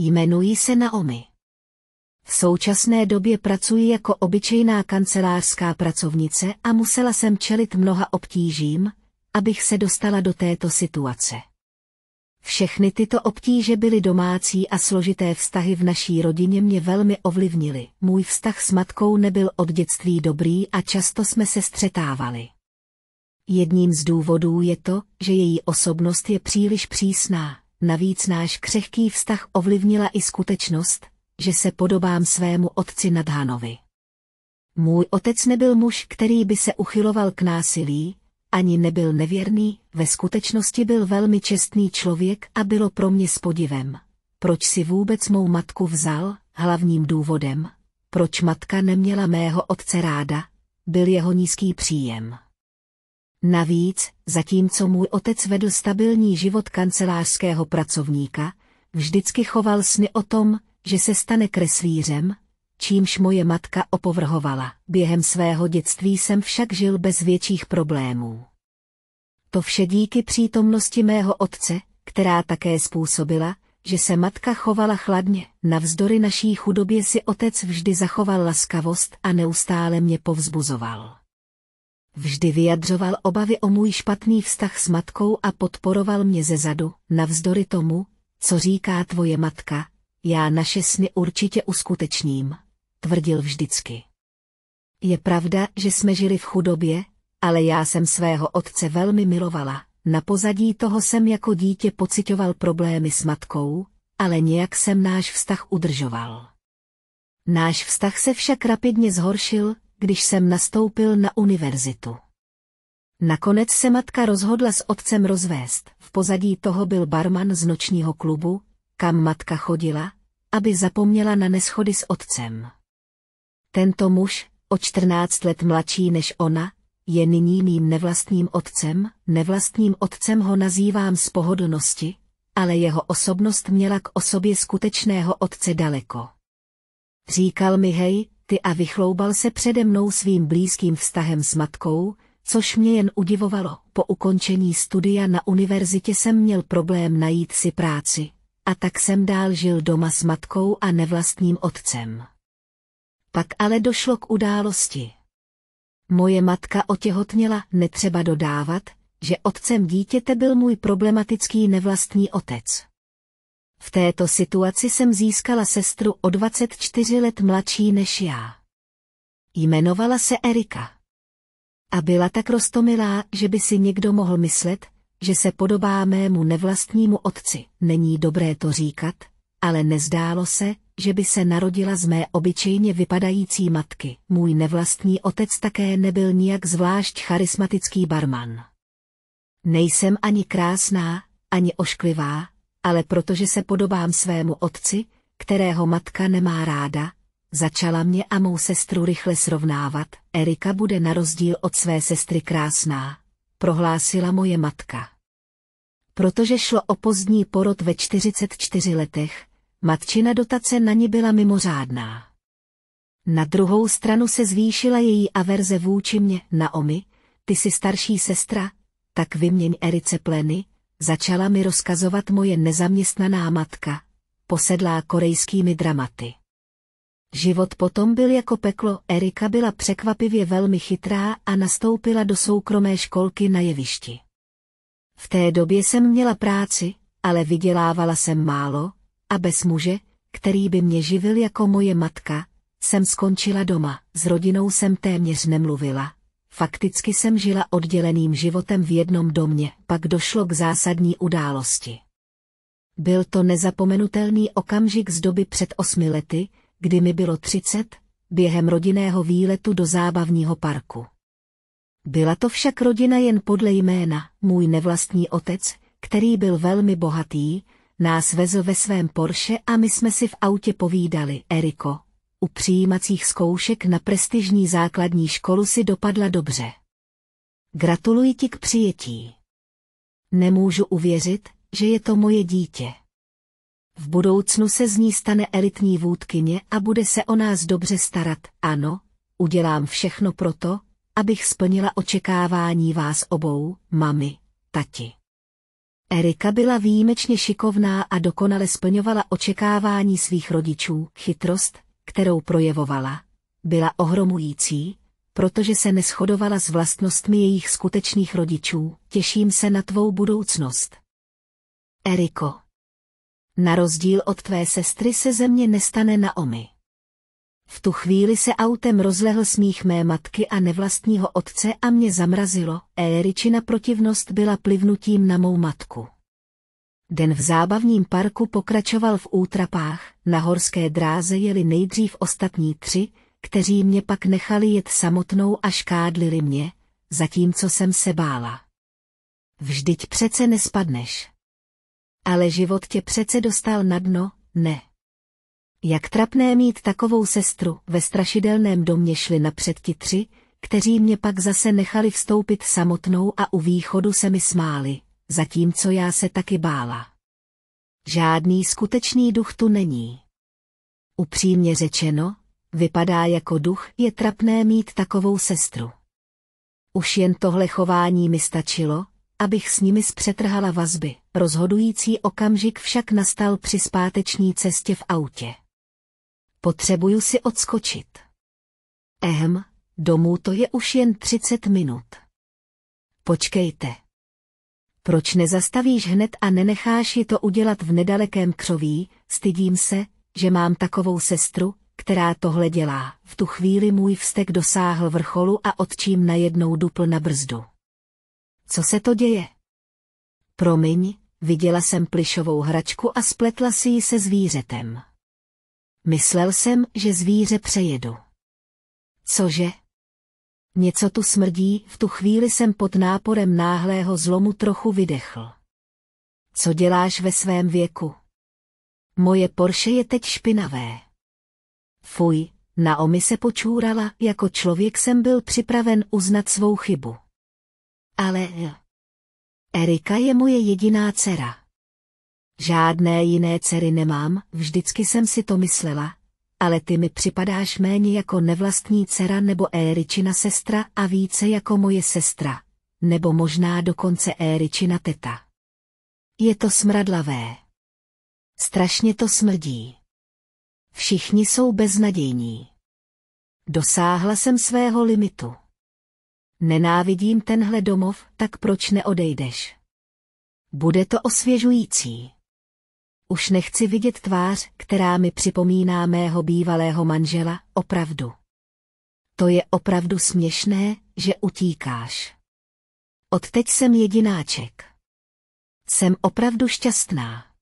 Jmenuji se Naomi. V současné době pracuji jako obyčejná kancelářská pracovnice a musela jsem čelit mnoha obtížím, abych se dostala do této situace. Všechny tyto obtíže byly domácí a složité vztahy v naší rodině mě velmi ovlivnily. Můj vztah s matkou nebyl od dětství dobrý a často jsme se střetávali. Jedním z důvodů je to, že její osobnost je příliš přísná, Navíc náš křehký vztah ovlivnila i skutečnost, že se podobám svému otci Nadhanovi. Můj otec nebyl muž, který by se uchyloval k násilí, ani nebyl nevěrný, ve skutečnosti byl velmi čestný člověk a bylo pro mě s podivem. Proč si vůbec mou matku vzal, hlavním důvodem, proč matka neměla mého otce ráda, byl jeho nízký příjem. Navíc, zatímco můj otec vedl stabilní život kancelářského pracovníka, vždycky choval sny o tom, že se stane kreslířem, čímž moje matka opovrhovala. Během svého dětství jsem však žil bez větších problémů. To vše díky přítomnosti mého otce, která také způsobila, že se matka chovala chladně. Navzdory naší chudobě si otec vždy zachoval laskavost a neustále mě povzbuzoval. Vždy vyjadřoval obavy o můj špatný vztah s matkou a podporoval mě ze zadu. navzdory tomu, co říká tvoje matka, já naše sny určitě uskutečním, tvrdil vždycky. Je pravda, že jsme žili v chudobě, ale já jsem svého otce velmi milovala. Na pozadí toho jsem jako dítě pocitoval problémy s matkou, ale nějak jsem náš vztah udržoval. Náš vztah se však rapidně zhoršil, když jsem nastoupil na univerzitu. Nakonec se matka rozhodla s otcem rozvést, v pozadí toho byl barman z nočního klubu, kam matka chodila, aby zapomněla na neschody s otcem. Tento muž, o 14 let mladší než ona, je nyní mým nevlastním otcem, nevlastním otcem ho nazývám z pohodlnosti, ale jeho osobnost měla k osobě skutečného otce daleko. Říkal mi hej, ty a vychloubal se přede mnou svým blízkým vztahem s matkou, což mě jen udivovalo. Po ukončení studia na univerzitě jsem měl problém najít si práci, a tak jsem dál žil doma s matkou a nevlastním otcem. Pak ale došlo k události. Moje matka otěhotněla, netřeba dodávat, že otcem dítěte byl můj problematický nevlastní otec. V této situaci jsem získala sestru o 24 let mladší než já. Jmenovala se Erika. A byla tak rostomilá, že by si někdo mohl myslet, že se podobá mému nevlastnímu otci. Není dobré to říkat, ale nezdálo se, že by se narodila z mé obyčejně vypadající matky. Můj nevlastní otec také nebyl nijak zvlášť charismatický barman. Nejsem ani krásná, ani ošklivá, ale protože se podobám svému otci, kterého matka nemá ráda, začala mě a mou sestru rychle srovnávat, Erika bude na rozdíl od své sestry krásná, prohlásila moje matka. Protože šlo o pozdní porod ve 44 letech, matčina dotace na ní byla mimořádná. Na druhou stranu se zvýšila její averze vůči mně, Naomi, ty jsi starší sestra, tak vyměň Erice pleny, Začala mi rozkazovat moje nezaměstnaná matka, posedlá korejskými dramaty. Život potom byl jako peklo, Erika byla překvapivě velmi chytrá a nastoupila do soukromé školky na jevišti. V té době jsem měla práci, ale vydělávala jsem málo, a bez muže, který by mě živil jako moje matka, jsem skončila doma, s rodinou jsem téměř nemluvila, fakticky jsem žila odděleným životem v jednom domě, pak došlo k zásadní události. Byl to nezapomenutelný okamžik z doby před osmi lety, kdy mi bylo třicet, během rodinného výletu do zábavního parku. Byla to však rodina jen podle jména, můj nevlastní otec, který byl velmi bohatý, nás vezl ve svém Porsche a my jsme si v autě povídali, Eriko, u přijímacích zkoušek na prestižní základní školu si dopadla dobře. Gratuluji ti k přijetí. Nemůžu uvěřit, že je to moje dítě. V budoucnu se z ní stane elitní vůdkyně a bude se o nás dobře starat, ano, udělám všechno proto, abych splnila očekávání vás obou, mami, tati. Erika byla výjimečně šikovná a dokonale splňovala očekávání svých rodičů, chytrost, kterou projevovala, byla ohromující, protože se neschodovala s vlastnostmi jejich skutečných rodičů. Těším se na tvou budoucnost. Eriko. Na rozdíl od tvé sestry se ze mě nestane Naomi. V tu chvíli se autem rozlehl smích mé matky a nevlastního otce a mě zamrazilo. Eričina protivnost byla plivnutím na mou matku. Den v zábavním parku pokračoval v útrapách, na horské dráze jeli nejdřív ostatní tři, kteří mě pak nechali jet samotnou a škádlili mě, zatímco jsem se bála. Vždyť přece nespadneš. Ale život tě přece dostal na dno, ne. Jak trapné mít takovou sestru, ve strašidelném domě šli napřed ti tři, kteří mě pak zase nechali vstoupit samotnou a u východu se mi smáli, zatímco já se taky bála. Žádný skutečný duch tu není. Upřímně řečeno, vypadá jako duch, je trapné mít takovou sestru. Už jen tohle chování mi stačilo, abych s nimi zpřetrhala vazby, rozhodující okamžik však nastal při zpáteční cestě v autě. Potřebuju si odskočit. Ehm, domů to je už jen 30 minut. Počkejte proč nezastavíš hned a nenecháš ji to udělat v nedalekém křoví, stydím se, že mám takovou sestru, která tohle dělá. V tu chvíli můj vztek dosáhl vrcholu a odčím najednou dupl na brzdu. Co se to děje? Promiň, viděla jsem plišovou hračku a spletla si ji se zvířetem. Myslel jsem, že zvíře přejedu. Cože? Něco tu smrdí, v tu chvíli jsem pod náporem náhlého zlomu trochu vydechl. Co děláš ve svém věku? Moje Porsche je teď špinavé. Fuj, Naomi se počůrala, jako člověk jsem byl připraven uznat svou chybu. Ale... Erika je moje jediná dcera. Žádné jiné dcery nemám, vždycky jsem si to myslela, ale ty mi připadáš méně jako nevlastní dcera nebo Éričina sestra a více jako moje sestra, nebo možná dokonce Éričina teta. Je to smradlavé. Strašně to smrdí. Všichni jsou beznadějní. Dosáhla jsem svého limitu. Nenávidím tenhle domov, tak proč neodejdeš? Bude to osvěžující. Už nechci vidět tvář, která mi připomíná mého bývalého manžela, opravdu. To je opravdu směšné, že utíkáš. Odteď jsem jedináček. Jsem opravdu šťastná.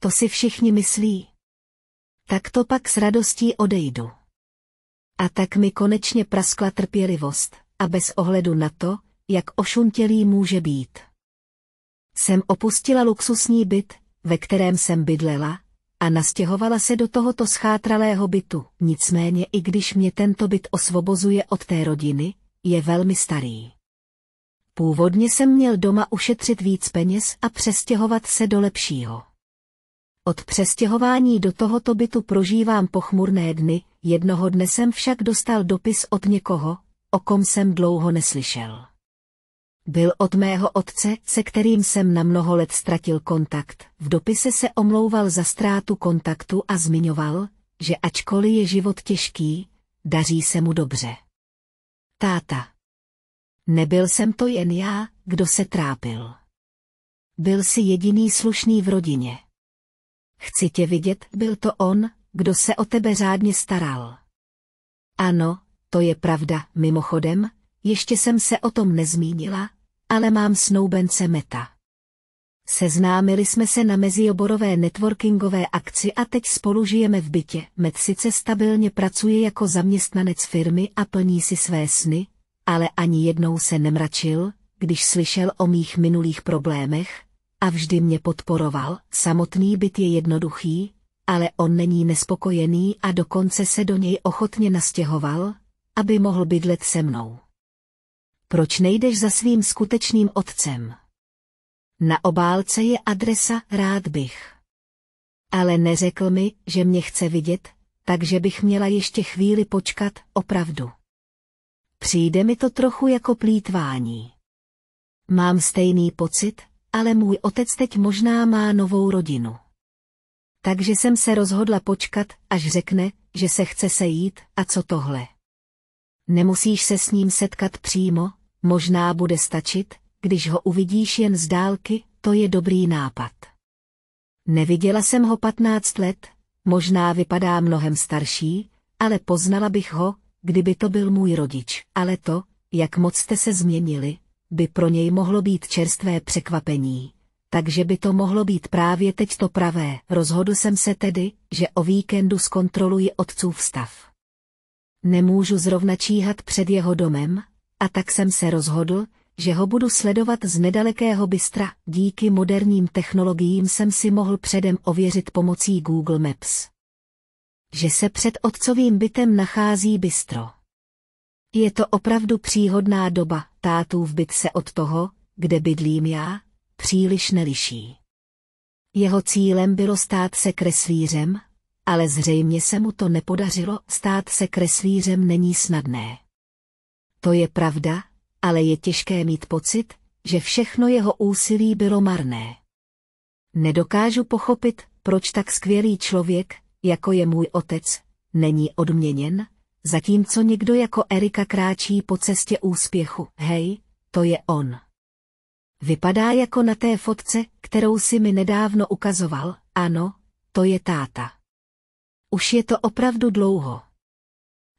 To si všichni myslí. Tak to pak s radostí odejdu. A tak mi konečně praskla trpělivost, a bez ohledu na to, jak ošuntělý může být. Jsem opustila luxusní byt, ve kterém jsem bydlela, a nastěhovala se do tohoto schátralého bytu. Nicméně i když mě tento byt osvobozuje od té rodiny, je velmi starý. Původně jsem měl doma ušetřit víc peněz a přestěhovat se do lepšího. Od přestěhování do tohoto bytu prožívám pochmurné dny, jednoho dne jsem však dostal dopis od někoho, o kom jsem dlouho neslyšel. Byl od mého otce, se kterým jsem na mnoho let ztratil kontakt. V dopise se omlouval za ztrátu kontaktu a zmiňoval, že ačkoliv je život těžký, daří se mu dobře. Táta. Nebyl jsem to jen já, kdo se trápil. Byl si jediný slušný v rodině. Chci tě vidět, byl to on, kdo se o tebe řádně staral. Ano, to je pravda, mimochodem, ještě jsem se o tom nezmínila, ale mám snoubence Meta. Seznámili jsme se na mezioborové networkingové akci a teď spolu žijeme v bytě. Met sice stabilně pracuje jako zaměstnanec firmy a plní si své sny, ale ani jednou se nemračil, když slyšel o mých minulých problémech, a vždy mě podporoval. Samotný byt je jednoduchý, ale on není nespokojený a dokonce se do něj ochotně nastěhoval, aby mohl bydlet se mnou proč nejdeš za svým skutečným otcem? Na obálce je adresa rád bych. Ale neřekl mi, že mě chce vidět, takže bych měla ještě chvíli počkat, opravdu. Přijde mi to trochu jako plítvání. Mám stejný pocit, ale můj otec teď možná má novou rodinu. Takže jsem se rozhodla počkat, až řekne, že se chce sejít, a co tohle. Nemusíš se s ním setkat přímo, Možná bude stačit, když ho uvidíš jen z dálky, to je dobrý nápad. Neviděla jsem ho patnáct let, možná vypadá mnohem starší, ale poznala bych ho, kdyby to byl můj rodič. Ale to, jak moc jste se změnili, by pro něj mohlo být čerstvé překvapení. Takže by to mohlo být právě teď to pravé. Rozhodl jsem se tedy, že o víkendu zkontroluji otcův stav. Nemůžu zrovna číhat před jeho domem, a tak jsem se rozhodl, že ho budu sledovat z nedalekého Bystra. Díky moderním technologiím jsem si mohl předem ověřit pomocí Google Maps. Že se před otcovým bytem nachází Bystro. Je to opravdu příhodná doba, tátův byt se od toho, kde bydlím já, příliš neliší. Jeho cílem bylo stát se kreslířem, ale zřejmě se mu to nepodařilo, stát se kreslířem není snadné. To je pravda, ale je těžké mít pocit, že všechno jeho úsilí bylo marné. Nedokážu pochopit, proč tak skvělý člověk, jako je můj otec, není odměněn, zatímco někdo jako Erika kráčí po cestě úspěchu. Hej, to je on. Vypadá jako na té fotce, kterou si mi nedávno ukazoval, ano, to je táta. Už je to opravdu dlouho.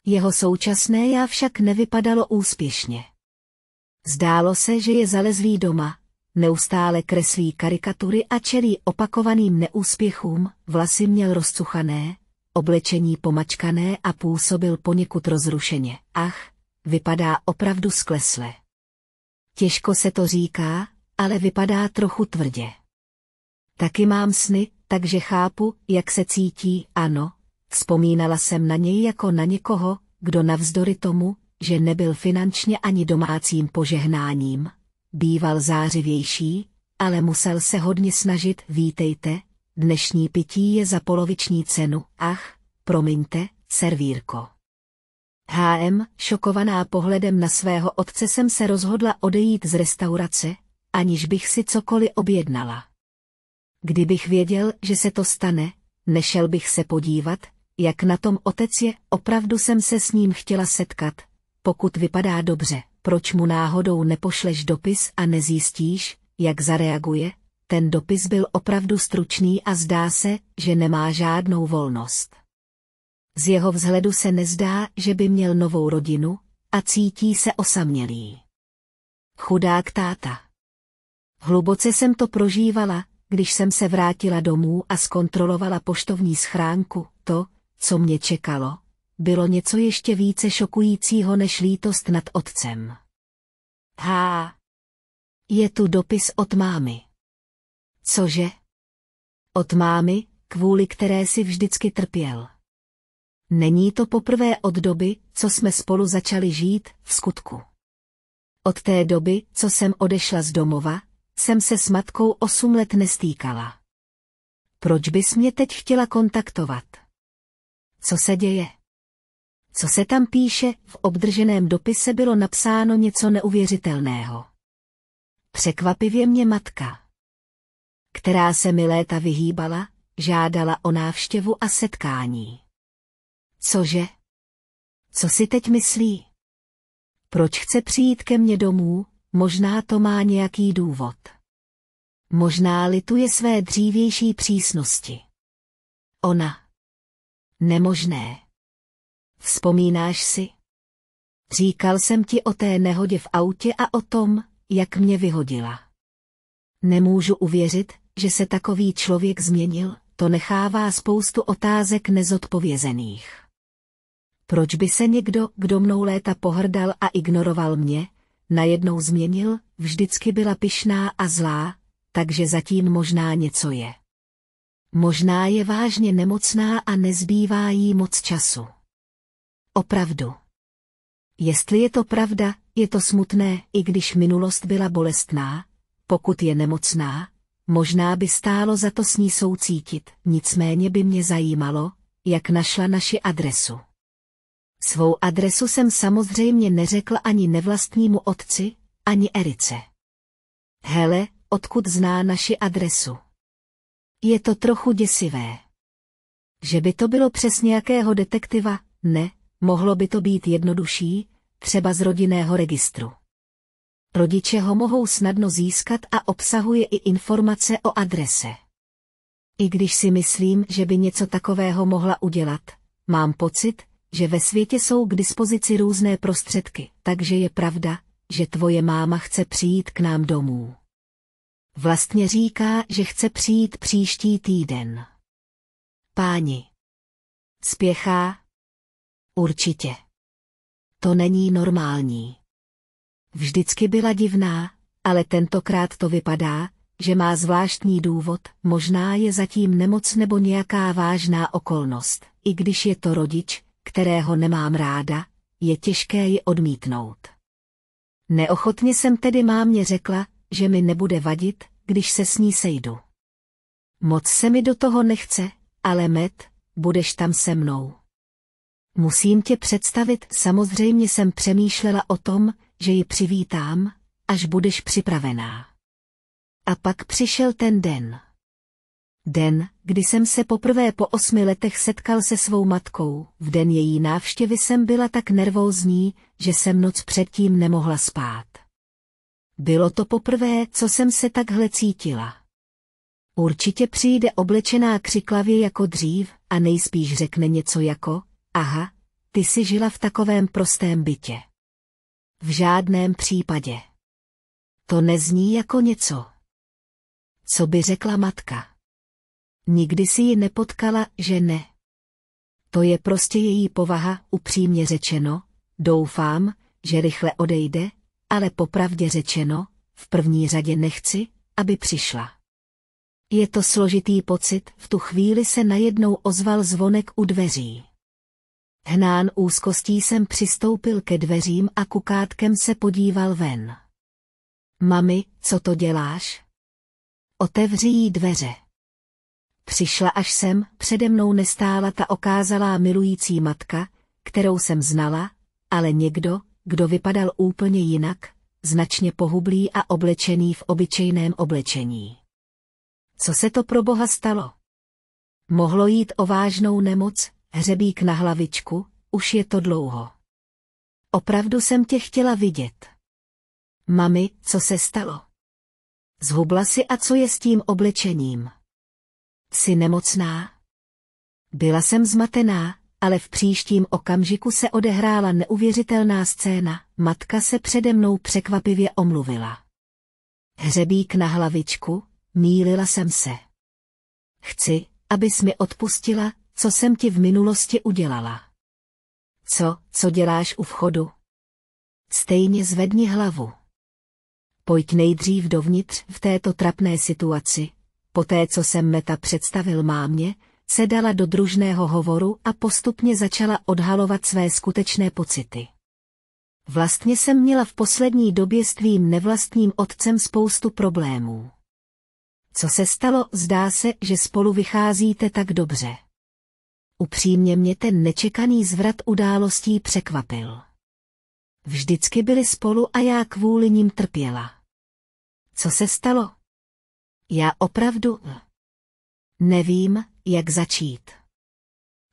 Jeho současné já však nevypadalo úspěšně. Zdálo se, že je zalezlý doma, neustále kreslí karikatury a čelí opakovaným neúspěchům, vlasy měl rozcuchané, oblečení pomačkané a působil poněkud rozrušeně. Ach, vypadá opravdu sklesle. Těžko se to říká, ale vypadá trochu tvrdě. Taky mám sny, takže chápu, jak se cítí, ano, Vzpomínala jsem na něj jako na někoho, kdo navzdory tomu, že nebyl finančně ani domácím požehnáním, býval zářivější, ale musel se hodně snažit, vítejte, dnešní pití je za poloviční cenu, ach, promiňte, servírko. HM, šokovaná pohledem na svého otce jsem se rozhodla odejít z restaurace, aniž bych si cokoliv objednala. Kdybych věděl, že se to stane, nešel bych se podívat, jak na tom otec je, opravdu jsem se s ním chtěla setkat, pokud vypadá dobře, proč mu náhodou nepošleš dopis a nezjistíš, jak zareaguje? Ten dopis byl opravdu stručný a zdá se, že nemá žádnou volnost. Z jeho vzhledu se nezdá, že by měl novou rodinu a cítí se osamělý. Chudák táta. Hluboce jsem to prožívala, když jsem se vrátila domů a zkontrolovala poštovní schránku, to, co mě čekalo, bylo něco ještě více šokujícího než lítost nad otcem. Há! Je tu dopis od mámy. Cože? Od mámy, kvůli které si vždycky trpěl. Není to poprvé od doby, co jsme spolu začali žít, v skutku. Od té doby, co jsem odešla z domova, jsem se s matkou osm let nestýkala. Proč bys mě teď chtěla kontaktovat? co se děje. Co se tam píše, v obdrženém dopise bylo napsáno něco neuvěřitelného. Překvapivě mě matka, která se mi léta vyhýbala, žádala o návštěvu a setkání. Cože? Co si teď myslí? Proč chce přijít ke mně domů, možná to má nějaký důvod. Možná lituje své dřívější přísnosti. Ona. Nemožné. Vzpomínáš si? Říkal jsem ti o té nehodě v autě a o tom, jak mě vyhodila. Nemůžu uvěřit, že se takový člověk změnil, to nechává spoustu otázek nezodpovězených. Proč by se někdo, kdo mnou léta pohrdal a ignoroval mě, najednou změnil, vždycky byla pyšná a zlá, takže zatím možná něco je. Možná je vážně nemocná a nezbývá jí moc času. Opravdu. Jestli je to pravda, je to smutné, i když minulost byla bolestná, pokud je nemocná, možná by stálo za to s ní soucítit, nicméně by mě zajímalo, jak našla naši adresu. Svou adresu jsem samozřejmě neřekl ani nevlastnímu otci, ani Erice. Hele, odkud zná naši adresu? Je to trochu děsivé. Že by to bylo přes nějakého detektiva, ne, mohlo by to být jednodušší, třeba z rodinného registru. Rodiče ho mohou snadno získat a obsahuje i informace o adrese. I když si myslím, že by něco takového mohla udělat, mám pocit, že ve světě jsou k dispozici různé prostředky, takže je pravda, že tvoje máma chce přijít k nám domů. Vlastně říká, že chce přijít příští týden. Páni. Spěchá? Určitě. To není normální. Vždycky byla divná, ale tentokrát to vypadá, že má zvláštní důvod, možná je zatím nemoc nebo nějaká vážná okolnost, i když je to rodič, kterého nemám ráda, je těžké ji odmítnout. Neochotně jsem tedy mámě řekla, že mi nebude vadit, když se s ní sejdu. Moc se mi do toho nechce, ale Met, budeš tam se mnou. Musím tě představit, samozřejmě jsem přemýšlela o tom, že ji přivítám, až budeš připravená. A pak přišel ten den. Den, kdy jsem se poprvé po osmi letech setkal se svou matkou, v den její návštěvy jsem byla tak nervózní, že jsem noc předtím nemohla spát. Bylo to poprvé, co jsem se takhle cítila. Určitě přijde oblečená křiklavě jako dřív a nejspíš řekne něco jako, aha, ty si žila v takovém prostém bytě. V žádném případě. To nezní jako něco. Co by řekla matka? Nikdy si ji nepotkala, že ne. To je prostě její povaha, upřímně řečeno. Doufám, že rychle odejde, ale popravdě řečeno, v první řadě nechci, aby přišla. Je to složitý pocit, v tu chvíli se najednou ozval zvonek u dveří. Hnán úzkostí jsem přistoupil ke dveřím a kukátkem se podíval ven. Mami, co to děláš? Otevři jí dveře. Přišla až sem, přede mnou nestála ta okázalá milující matka, kterou jsem znala, ale někdo, kdo vypadal úplně jinak, značně pohublý a oblečený v obyčejném oblečení. Co se to pro boha stalo? Mohlo jít o vážnou nemoc, hřebík na hlavičku, už je to dlouho. Opravdu jsem tě chtěla vidět. Mami, co se stalo? Zhubla si a co je s tím oblečením? Jsi nemocná? Byla jsem zmatená, ale v příštím okamžiku se odehrála neuvěřitelná scéna, matka se přede mnou překvapivě omluvila. Hřebík na hlavičku, mýlila jsem se. Chci, abys mi odpustila, co jsem ti v minulosti udělala. Co, co děláš u vchodu? Stejně zvedni hlavu. Pojď nejdřív dovnitř v této trapné situaci, poté co jsem Meta představil mámě, se dala do družného hovoru a postupně začala odhalovat své skutečné pocity. Vlastně jsem měla v poslední době s tvým nevlastním otcem spoustu problémů. Co se stalo, zdá se, že spolu vycházíte tak dobře. Upřímně mě ten nečekaný zvrat událostí překvapil. Vždycky byli spolu a já kvůli ním trpěla. Co se stalo? Já opravdu... Nevím, jak začít.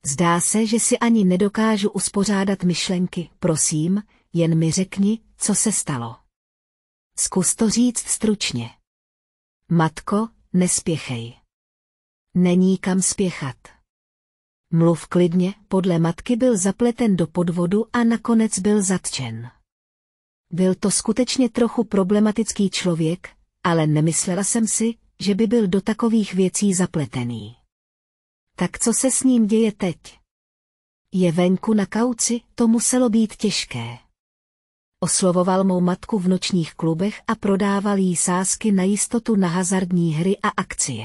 Zdá se, že si ani nedokážu uspořádat myšlenky, prosím, jen mi řekni, co se stalo. Zkus to říct stručně. Matko, nespěchej. Není kam spěchat. Mluv klidně, podle matky byl zapleten do podvodu a nakonec byl zatčen. Byl to skutečně trochu problematický člověk, ale nemyslela jsem si, že by byl do takových věcí zapletený. Tak co se s ním děje teď? Je venku na kauci, to muselo být těžké. Oslovoval mou matku v nočních klubech a prodával jí sásky na jistotu na hazardní hry a akcie.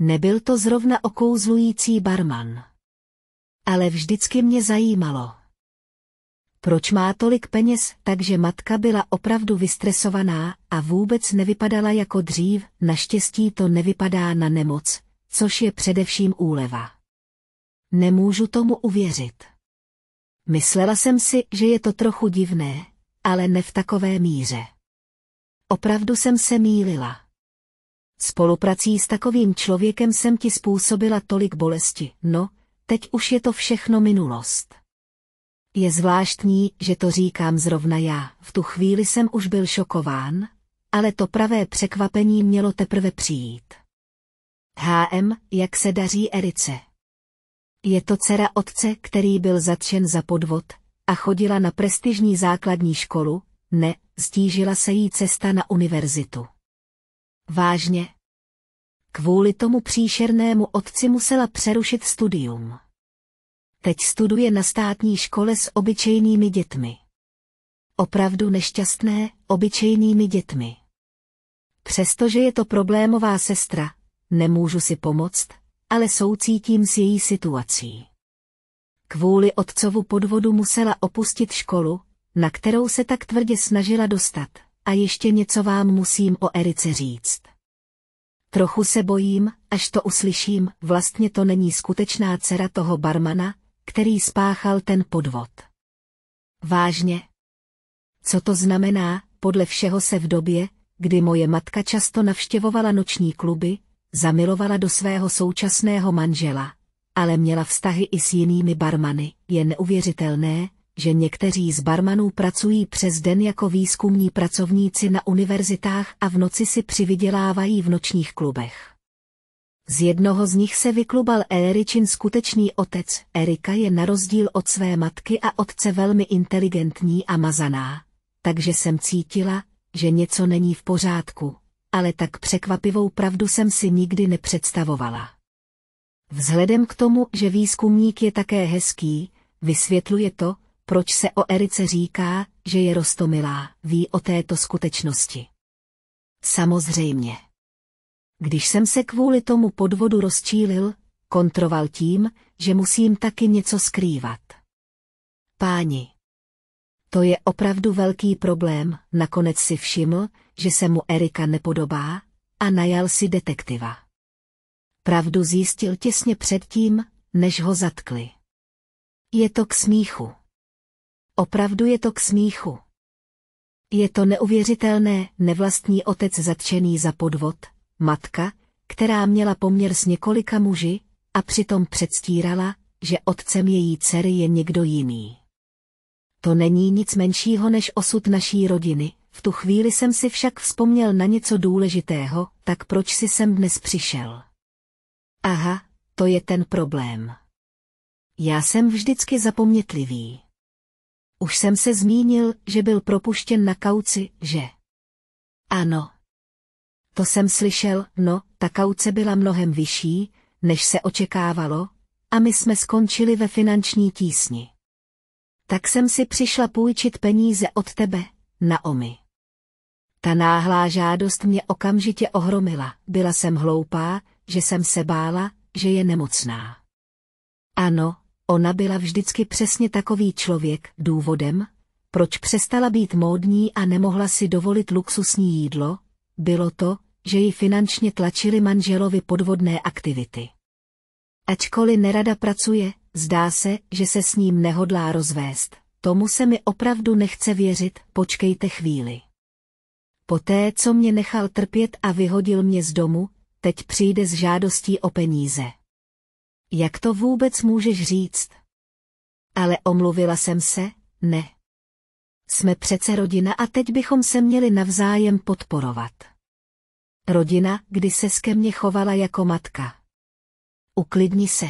Nebyl to zrovna okouzlující barman. Ale vždycky mě zajímalo. Proč má tolik peněz, takže matka byla opravdu vystresovaná a vůbec nevypadala jako dřív, naštěstí to nevypadá na nemoc, což je především úleva. Nemůžu tomu uvěřit. Myslela jsem si, že je to trochu divné, ale ne v takové míře. Opravdu jsem se mýlila. Spoluprací s takovým člověkem jsem ti způsobila tolik bolesti, no, teď už je to všechno minulost. Je zvláštní, že to říkám zrovna já, v tu chvíli jsem už byl šokován, ale to pravé překvapení mělo teprve přijít. HM, jak se daří Erice. Je to dcera otce, který byl zatčen za podvod, a chodila na prestižní základní školu, ne, stížila se jí cesta na univerzitu. Vážně. Kvůli tomu příšernému otci musela přerušit studium. Teď studuje na státní škole s obyčejnými dětmi. Opravdu nešťastné, obyčejnými dětmi. Přestože je to problémová sestra, nemůžu si pomoct, ale soucítím s její situací. Kvůli otcovu podvodu musela opustit školu, na kterou se tak tvrdě snažila dostat, a ještě něco vám musím o Erice říct. Trochu se bojím, až to uslyším, vlastně to není skutečná dcera toho barmana, který spáchal ten podvod. Vážně. Co to znamená, podle všeho se v době, kdy moje matka často navštěvovala noční kluby, zamilovala do svého současného manžela, ale měla vztahy i s jinými barmany. Je neuvěřitelné, že někteří z barmanů pracují přes den jako výzkumní pracovníci na univerzitách a v noci si přivydělávají v nočních klubech. Z jednoho z nich se vyklubal Ericin skutečný otec. Erika je na rozdíl od své matky a otce velmi inteligentní a mazaná, takže jsem cítila, že něco není v pořádku ale tak překvapivou pravdu jsem si nikdy nepředstavovala. Vzhledem k tomu, že výzkumník je také hezký, vysvětluje to, proč se o Erice říká, že je rostomilá, ví o této skutečnosti. Samozřejmě. Když jsem se kvůli tomu podvodu rozčílil, kontroval tím, že musím taky něco skrývat. Páni. To je opravdu velký problém, nakonec si všiml, že se mu Erika nepodobá, a najal si detektiva. Pravdu zjistil těsně předtím, než ho zatkli. Je to k smíchu. Opravdu je to k smíchu. Je to neuvěřitelné, nevlastní otec zatčený za podvod, matka, která měla poměr s několika muži, a přitom předstírala, že otcem její dcery je někdo jiný. To není nic menšího než osud naší rodiny, v tu chvíli jsem si však vzpomněl na něco důležitého, tak proč si sem dnes přišel? Aha, to je ten problém. Já jsem vždycky zapomnětlivý. Už jsem se zmínil, že byl propuštěn na kauci, že? Ano. To jsem slyšel, no, ta kauce byla mnohem vyšší, než se očekávalo, a my jsme skončili ve finanční tísni. Tak jsem si přišla půjčit peníze od tebe, Naomi. Ta náhlá žádost mě okamžitě ohromila, byla jsem hloupá, že jsem se bála, že je nemocná. Ano, ona byla vždycky přesně takový člověk, důvodem, proč přestala být módní a nemohla si dovolit luxusní jídlo, bylo to, že ji finančně tlačili manželovi podvodné aktivity. Ačkoliv nerada pracuje, zdá se, že se s ním nehodlá rozvést. Tomu se mi opravdu nechce věřit, počkejte chvíli poté co mě nechal trpět a vyhodil mě z domu, teď přijde s žádostí o peníze. Jak to vůbec můžeš říct? Ale omluvila jsem se, ne. Jsme přece rodina a teď bychom se měli navzájem podporovat. Rodina, kdy se ke mně chovala jako matka. Uklidni se.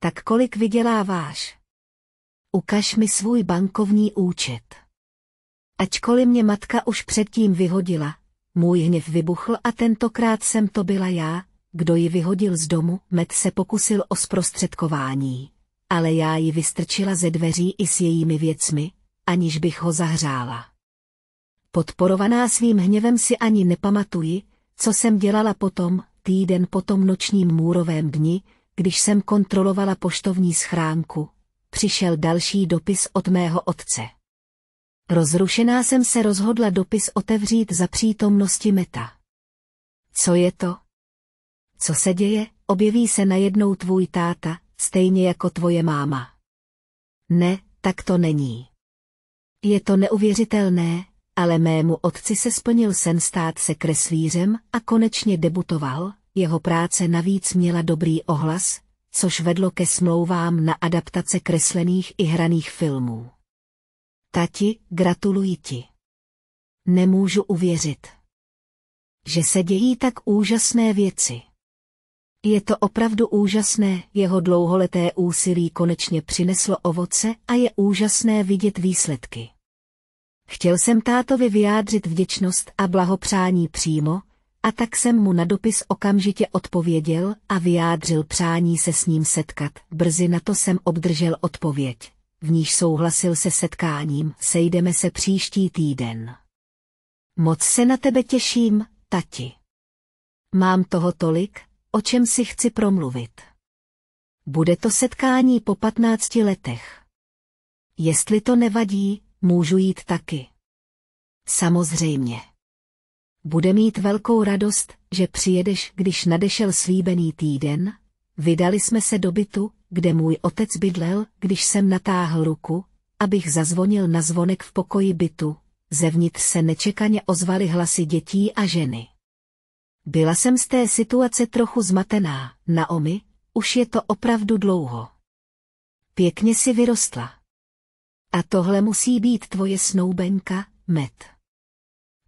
Tak kolik vyděláváš? Ukaž mi svůj bankovní účet. Ačkoliv mě matka už předtím vyhodila, můj hněv vybuchl a tentokrát jsem to byla já, kdo ji vyhodil z domu, Met se pokusil o zprostředkování. Ale já ji vystrčila ze dveří i s jejími věcmi, aniž bych ho zahřála. Podporovaná svým hněvem si ani nepamatuji, co jsem dělala potom, týden po tom nočním můrovém dni, když jsem kontrolovala poštovní schránku. Přišel další dopis od mého otce. Rozrušená jsem se rozhodla dopis otevřít za přítomnosti meta. Co je to? Co se děje, objeví se najednou tvůj táta, stejně jako tvoje máma. Ne, tak to není. Je to neuvěřitelné, ale mému otci se splnil sen stát se kreslířem a konečně debutoval, jeho práce navíc měla dobrý ohlas, což vedlo ke smlouvám na adaptace kreslených i hraných filmů. Tati, gratuluji ti. Nemůžu uvěřit, že se dějí tak úžasné věci. Je to opravdu úžasné, jeho dlouholeté úsilí konečně přineslo ovoce a je úžasné vidět výsledky. Chtěl jsem tátovi vyjádřit vděčnost a blahopřání přímo, a tak jsem mu na dopis okamžitě odpověděl a vyjádřil přání se s ním setkat. Brzy na to jsem obdržel odpověď v níž souhlasil se setkáním. Sejdeme se příští týden. Moc se na tebe těším, tati. Mám toho tolik, o čem si chci promluvit. Bude to setkání po patnácti letech. Jestli to nevadí, můžu jít taky. Samozřejmě. Bude mít velkou radost, že přijedeš, když nadešel slíbený týden, vydali jsme se do bytu, kde můj otec bydlel, když jsem natáhl ruku, abych zazvonil na zvonek v pokoji bytu. Zevnitř se nečekaně ozvaly hlasy dětí a ženy. Byla jsem z té situace trochu zmatená, Naomi, už je to opravdu dlouho. Pěkně si vyrostla. A tohle musí být tvoje snoubenka, Met.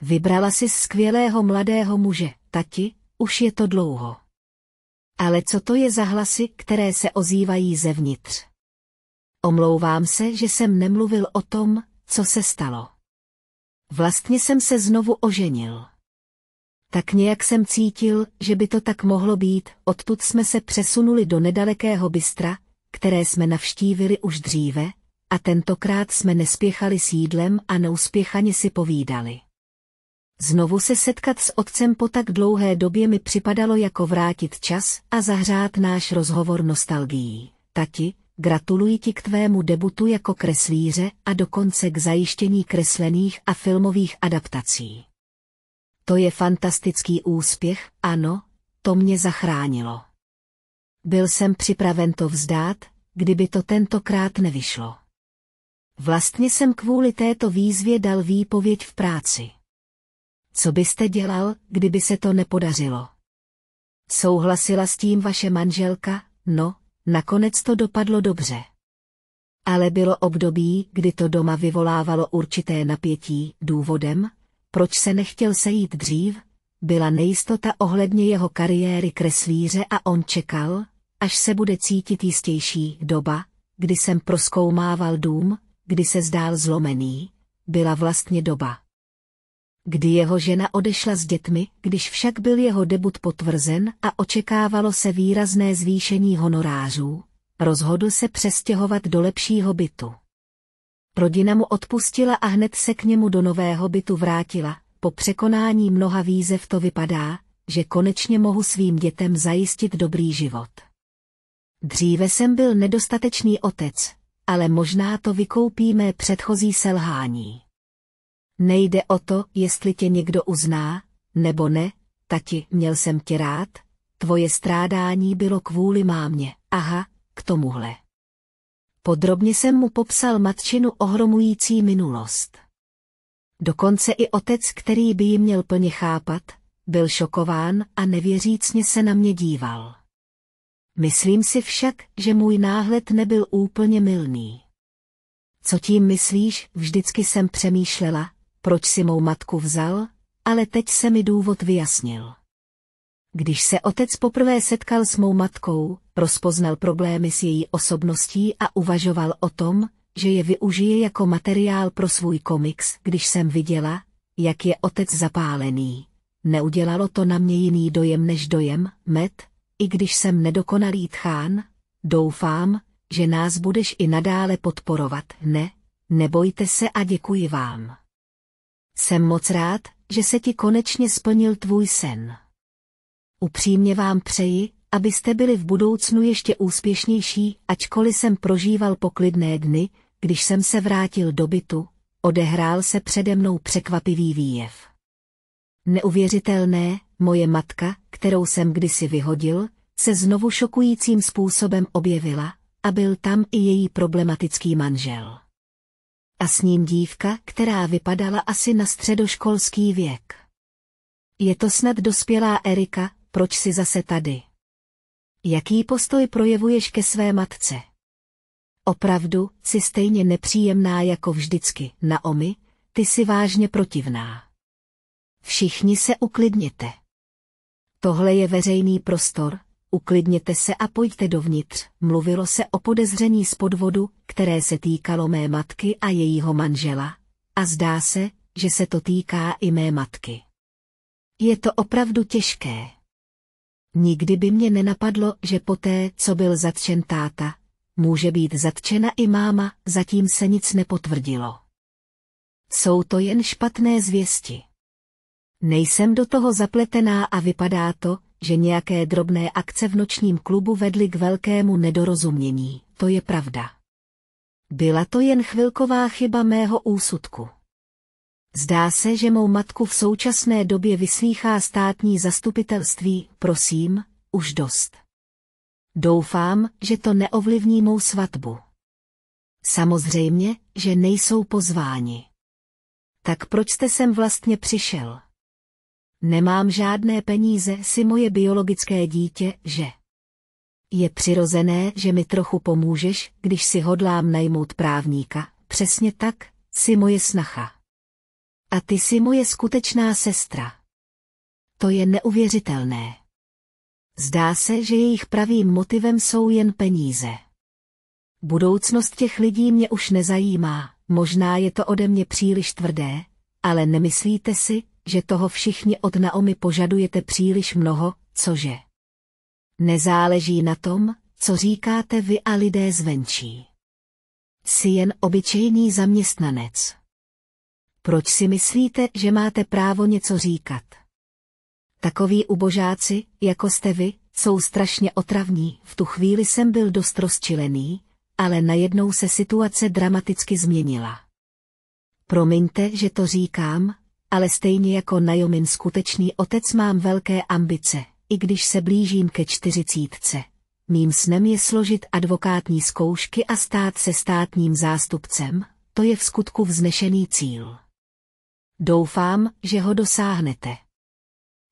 Vybrala si skvělého mladého muže, tati, už je to dlouho. Ale co to je za hlasy, které se ozývají zevnitř? Omlouvám se, že jsem nemluvil o tom, co se stalo. Vlastně jsem se znovu oženil. Tak nějak jsem cítil, že by to tak mohlo být, odtud jsme se přesunuli do nedalekého Bystra, které jsme navštívili už dříve, a tentokrát jsme nespěchali s jídlem a neuspěchaně si povídali. Znovu se setkat s otcem po tak dlouhé době mi připadalo jako vrátit čas a zahřát náš rozhovor nostalgií. Tati, gratuluji ti k tvému debutu jako kreslíře a dokonce k zajištění kreslených a filmových adaptací. To je fantastický úspěch, ano, to mě zachránilo. Byl jsem připraven to vzdát, kdyby to tentokrát nevyšlo. Vlastně jsem kvůli této výzvě dal výpověď v práci. Co byste dělal, kdyby se to nepodařilo? Souhlasila s tím vaše manželka, no, nakonec to dopadlo dobře. Ale bylo období, kdy to doma vyvolávalo určité napětí, důvodem, proč se nechtěl sejít dřív, byla nejistota ohledně jeho kariéry kreslíře a on čekal, až se bude cítit jistější doba, kdy jsem proskoumával dům, kdy se zdál zlomený, byla vlastně doba, kdy jeho žena odešla s dětmi, když však byl jeho debut potvrzen a očekávalo se výrazné zvýšení honorářů, rozhodl se přestěhovat do lepšího bytu. Rodina mu odpustila a hned se k němu do nového bytu vrátila, po překonání mnoha výzev to vypadá, že konečně mohu svým dětem zajistit dobrý život. Dříve jsem byl nedostatečný otec, ale možná to vykoupí mé předchozí selhání. Nejde o to, jestli tě někdo uzná, nebo ne, tati, měl jsem tě rád, tvoje strádání bylo kvůli mámě, aha, k tomuhle. Podrobně jsem mu popsal matčinu ohromující minulost. Dokonce i otec, který by ji měl plně chápat, byl šokován a nevěřícně se na mě díval. Myslím si však, že můj náhled nebyl úplně milný. Co tím myslíš, vždycky jsem přemýšlela, proč si mou matku vzal, ale teď se mi důvod vyjasnil. Když se otec poprvé setkal s mou matkou, rozpoznal problémy s její osobností a uvažoval o tom, že je využije jako materiál pro svůj komiks, když jsem viděla, jak je otec zapálený. Neudělalo to na mě jiný dojem než dojem, met, i když jsem nedokonalý tchán, doufám, že nás budeš i nadále podporovat, ne? Nebojte se a děkuji vám. Jsem moc rád, že se ti konečně splnil tvůj sen. Upřímně vám přeji, abyste byli v budoucnu ještě úspěšnější, ačkoliv jsem prožíval poklidné dny, když jsem se vrátil do bytu, odehrál se přede mnou překvapivý výjev. Neuvěřitelné, moje matka, kterou jsem kdysi vyhodil, se znovu šokujícím způsobem objevila, a byl tam i její problematický manžel a s ním dívka, která vypadala asi na středoškolský věk. Je to snad dospělá Erika, proč si zase tady? Jaký postoj projevuješ ke své matce? Opravdu, jsi stejně nepříjemná jako vždycky, Naomi, ty jsi vážně protivná. Všichni se uklidněte. Tohle je veřejný prostor, uklidněte se a pojďte dovnitř. Mluvilo se o podezření z podvodu, které se týkalo mé matky a jejího manžela. A zdá se, že se to týká i mé matky. Je to opravdu těžké. Nikdy by mě nenapadlo, že poté, co byl zatčen táta, může být zatčena i máma, zatím se nic nepotvrdilo. Jsou to jen špatné zvěsti. Nejsem do toho zapletená a vypadá to, že nějaké drobné akce v nočním klubu vedly k velkému nedorozumění, to je pravda. Byla to jen chvilková chyba mého úsudku. Zdá se, že mou matku v současné době vyslýchá státní zastupitelství, prosím, už dost. Doufám, že to neovlivní mou svatbu. Samozřejmě, že nejsou pozváni. Tak proč jste sem vlastně přišel? Nemám žádné peníze, si moje biologické dítě, že? Je přirozené, že mi trochu pomůžeš, když si hodlám najmout právníka, přesně tak, si moje snacha. A ty si moje skutečná sestra. To je neuvěřitelné. Zdá se, že jejich pravým motivem jsou jen peníze. Budoucnost těch lidí mě už nezajímá, možná je to ode mě příliš tvrdé, ale nemyslíte si, že toho všichni od Naomi požadujete příliš mnoho, cože? Nezáleží na tom, co říkáte vy a lidé zvenčí. Jsi jen obyčejný zaměstnanec. Proč si myslíte, že máte právo něco říkat? Takoví ubožáci, jako jste vy, jsou strašně otravní, v tu chvíli jsem byl dost rozčilený, ale najednou se situace dramaticky změnila. Promiňte, že to říkám, ale stejně jako Najomin skutečný otec mám velké ambice, i když se blížím ke čtyřicítce. Mým snem je složit advokátní zkoušky a stát se státním zástupcem, to je v skutku vznešený cíl. Doufám, že ho dosáhnete.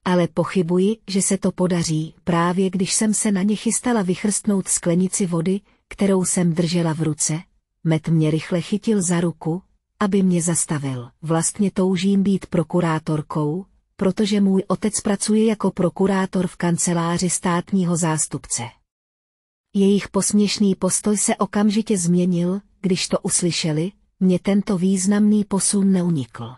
Ale pochybuji, že se to podaří, právě když jsem se na ně chystala vychrstnout sklenici vody, kterou jsem držela v ruce, Met mě rychle chytil za ruku, aby mě zastavil. Vlastně toužím být prokurátorkou, protože můj otec pracuje jako prokurátor v kanceláři státního zástupce. Jejich posměšný postoj se okamžitě změnil, když to uslyšeli, mě tento významný posun neunikl.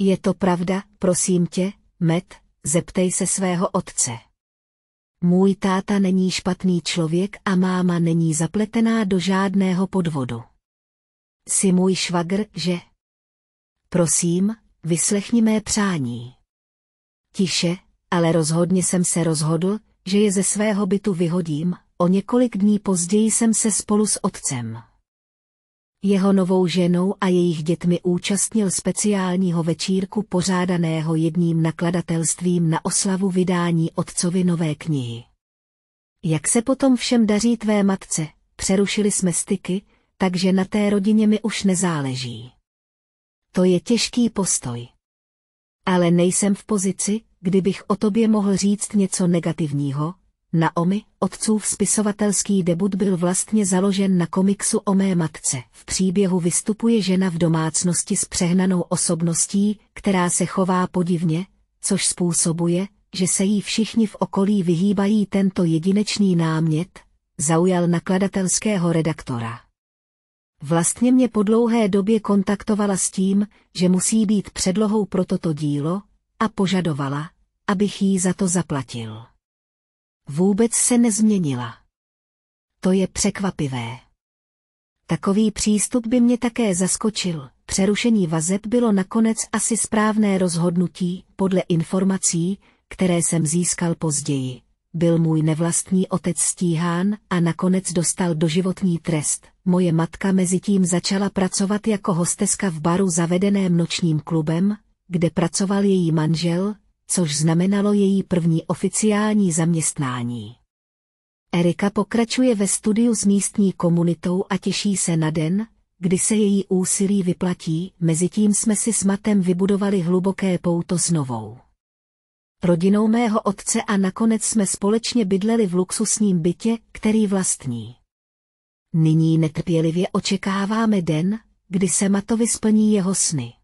Je to pravda, prosím tě, Met, zeptej se svého otce. Můj táta není špatný člověk a máma není zapletená do žádného podvodu. Jsi můj švagr, že? Prosím, vyslechni mé přání. Tiše, ale rozhodně jsem se rozhodl, že je ze svého bytu vyhodím, o několik dní později jsem se spolu s otcem. Jeho novou ženou a jejich dětmi účastnil speciálního večírku pořádaného jedním nakladatelstvím na oslavu vydání otcovi nové knihy. Jak se potom všem daří tvé matce, přerušili jsme styky, takže na té rodině mi už nezáleží. To je těžký postoj. Ale nejsem v pozici, kdybych o tobě mohl říct něco negativního. Naomi, otcův spisovatelský debut byl vlastně založen na komiksu o mé matce. V příběhu vystupuje žena v domácnosti s přehnanou osobností, která se chová podivně, což způsobuje, že se jí všichni v okolí vyhýbají tento jedinečný námět, zaujal nakladatelského redaktora. Vlastně mě po dlouhé době kontaktovala s tím, že musí být předlohou pro toto dílo, a požadovala, abych jí za to zaplatil. Vůbec se nezměnila. To je překvapivé. Takový přístup by mě také zaskočil. Přerušení vazeb bylo nakonec asi správné rozhodnutí, podle informací, které jsem získal později, byl můj nevlastní otec stíhán a nakonec dostal doživotní trest. Moje matka mezi tím začala pracovat jako hosteska v baru zavedeném nočním klubem, kde pracoval její manžel, což znamenalo její první oficiální zaměstnání. Erika pokračuje ve studiu s místní komunitou a těší se na den, kdy se její úsilí vyplatí, mezitím jsme si s Matem vybudovali hluboké pouto s novou rodinou mého otce a nakonec jsme společně bydleli v luxusním bytě, který vlastní. Nyní netrpělivě očekáváme den, kdy se Matovi splní jeho sny.